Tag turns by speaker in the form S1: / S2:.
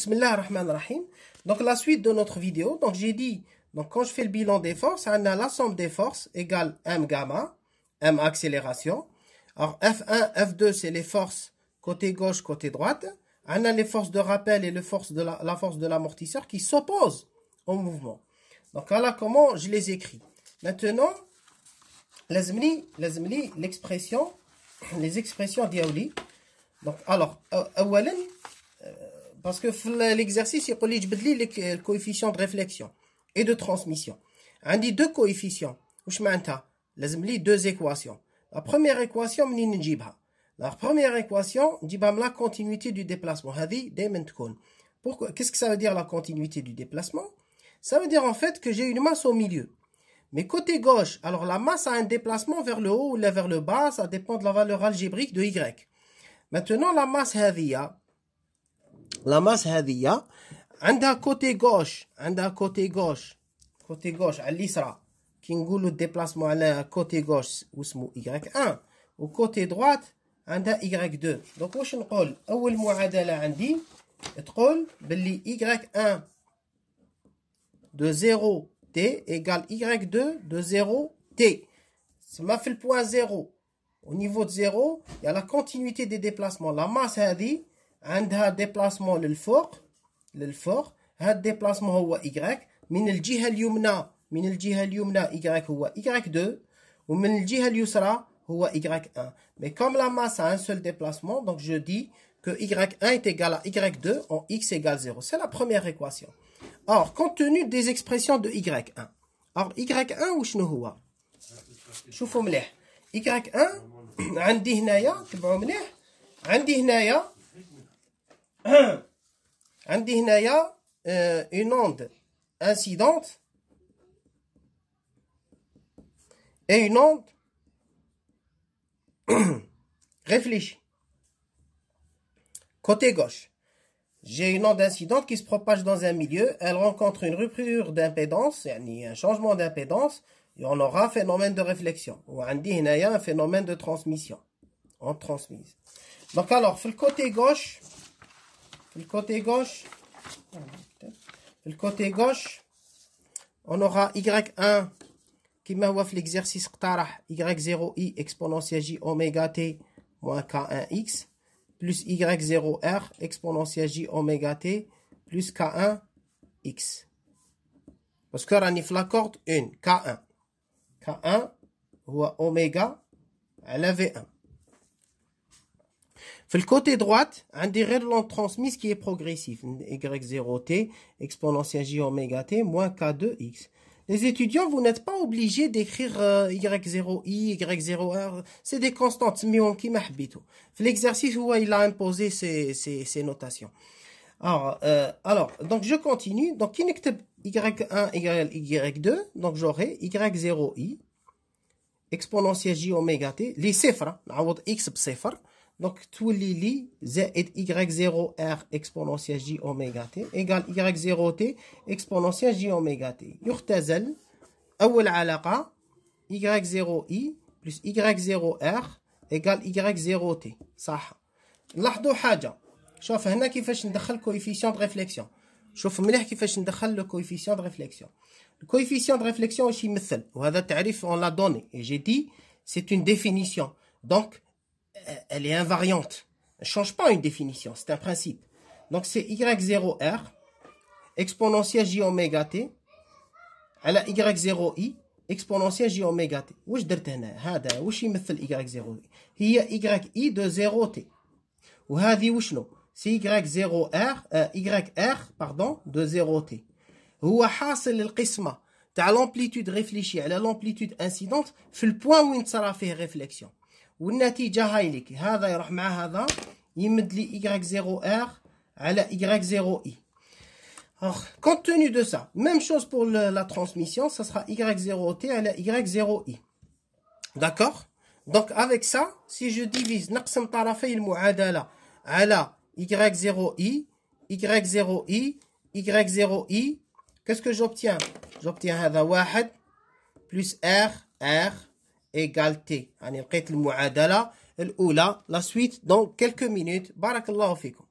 S1: Bismillah ar-Rahman rahim Donc la suite de notre vidéo, donc j'ai dit, donc quand je fais le bilan des forces, on a la somme des forces égale M gamma, M accélération. Alors F1, F2 c'est les forces côté gauche, côté droite. On a les forces de rappel et le force de la, force de l'amortisseur qui s'opposent au mouvement. Donc voilà comment je les écris. Maintenant, l'expression, les expressions diaoli. Donc alors, euh, parce que l'exercice, il n'y a le coefficient de réflexion et de transmission. On dit deux coefficients. Les deux équations. La première équation, La première équation, la continuité du déplacement. Qu'est-ce que ça veut dire la continuité du déplacement Ça veut dire en fait que j'ai une masse au milieu. Mais côté gauche, alors la masse a un déplacement vers le haut ou vers le bas, ça dépend de la valeur algébrique de y. Maintenant, la masse Havia, hein, la لاماس هذه عندها كوتي غوش عندها كوتي غوش كوتي غوش على اليسرى كي نقولوا ديبلاسمون على كوتي غوش واسمه y 1 وكوتي دروات عندها y 2 دونك واش نقول اول معادله عندي تقول باللي y 1 de 0 t égale y2 de 0 t. Ça m'a fait le point 0. Au niveau de 0, il y a la continuité des déplacements. La masse, elle عندها ديبلاسمون للفوق للفوق هاد الديبلاسمون هو إيكغيك من الجهة اليمنى من الجهة اليمنى إيكغيك هو إيكغيك 2 ومن الجهة اليسرى هو Y1. مي كوم لا ماس a un seul déplacement, donc je que Y1 est égal à Y2 en X égale 0. C'est la première équation. Or, compte tenu des expressions de Y1. Alors, Y1 ou هو شوفوا مليح Y1 عندي هنايا تبعوا مليح عندي هنايا un هنايا euh, une onde incidente et une onde réfléchie. Côté gauche, j'ai une onde incidente qui se propage dans un milieu. Elle rencontre une rupture d'impédance, un changement d'impédance, et on aura un phénomène de réflexion. Ou on a un phénomène de transmission. On transmise. Donc alors, sur le côté gauche, le côté gauche, le côté gauche, on aura Y1 qui m'a ouvert l'exercice Y0i exponentielle j oméga t moins K1x plus Y0r exponentielle j oméga t plus K1x. Parce que ranif la corde 1, K1. K1, ou oméga, à la V1. في côté droite règles غير transmis qui est progressif. y0 t exponentielle j oméga t moins k2x les étudiants, vous n'êtes pas obligés d'écrire euh, Y0i, Y0r, c'est des constantes, mais on qui L'exercice, voyez il a imposé ces, ces, ces notations. Alors, euh, alors, donc je continue. Donc, Y1, Y, Y2, donc j'aurai Y0i, exponentielle j oméga t, les cifres, hein. x donc, tout l'ili, z est y0r exponentielle j oméga t égale y0t exponentielle j oméga t. Yurtazel, la y0i plus y0r égale y0t. Ça. coefficient de réflexion. le coefficient de réflexion. Le coefficient de réflexion, aussi tarif, on l'a donné. Et j'ai dit, c'est une définition. Donc, elle est invariante. Elle ne change pas une définition, c'est un principe. Donc c'est y0r exponentielle j oméga t y0 i exponentielle j oméga t. واش là où je mets le y0 Il y y de 0 t. ou وشنو؟ C'est y0r euh, YR pardon de 0 t. l'amplitude حاصل l'amplitude réfléchie, l'amplitude sur l'amplitude le point point où وين تصرا fait réflexion. والنتيجة هاي لك هذا يروح مع هذا يمد y0 r على y0 i Alors, compte tenu de ça, même chose pour la transmission, ça sera y0t à y0i. D'accord Donc, avec ça, si je divise deux tarafay de muadala ala y0i, y0i, y0i, qu'est-ce que j'obtiens J'obtiens Hada 1 plus r, r, égalité يعني لقيت المعادله الاولى لا سويت دون كيلكو مينوت بارك الله فيكم